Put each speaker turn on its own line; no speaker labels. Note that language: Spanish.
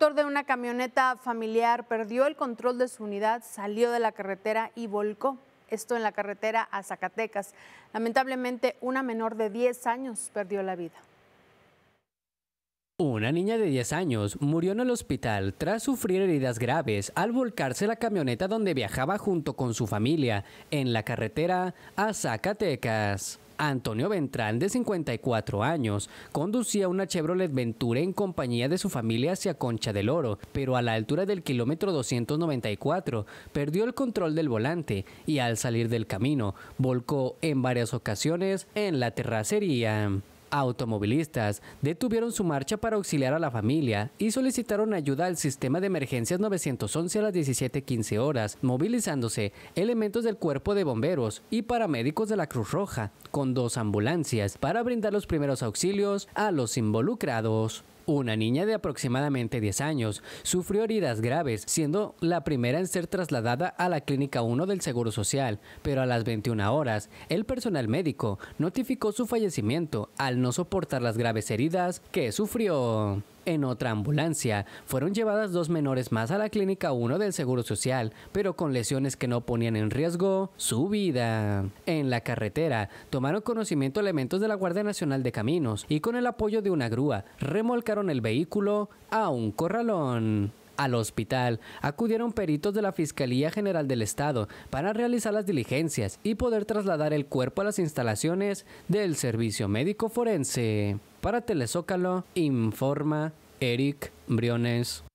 conductor de una camioneta familiar perdió el control de su unidad, salió de la carretera y volcó. Esto en la carretera a Zacatecas. Lamentablemente, una menor de 10 años perdió la vida.
Una niña de 10 años murió en el hospital tras sufrir heridas graves al volcarse la camioneta donde viajaba junto con su familia en la carretera a Zacatecas. Antonio Ventrán, de 54 años, conducía una Chevrolet Ventura en compañía de su familia hacia Concha del Oro, pero a la altura del kilómetro 294 perdió el control del volante y al salir del camino volcó en varias ocasiones en la terracería. Automovilistas detuvieron su marcha para auxiliar a la familia y solicitaron ayuda al sistema de emergencias 911 a las 17:15 horas, movilizándose elementos del cuerpo de bomberos y paramédicos de la Cruz Roja con dos ambulancias para brindar los primeros auxilios a los involucrados. Una niña de aproximadamente 10 años sufrió heridas graves, siendo la primera en ser trasladada a la Clínica 1 del Seguro Social, pero a las 21 horas, el personal médico notificó su fallecimiento al no soportar las graves heridas que sufrió. En otra ambulancia, fueron llevadas dos menores más a la clínica 1 del Seguro Social, pero con lesiones que no ponían en riesgo su vida. En la carretera, tomaron conocimiento elementos de la Guardia Nacional de Caminos y con el apoyo de una grúa, remolcaron el vehículo a un corralón. Al hospital acudieron peritos de la Fiscalía General del Estado para realizar las diligencias y poder trasladar el cuerpo a las instalaciones del Servicio Médico Forense. Para Telezócalo, informa Eric Briones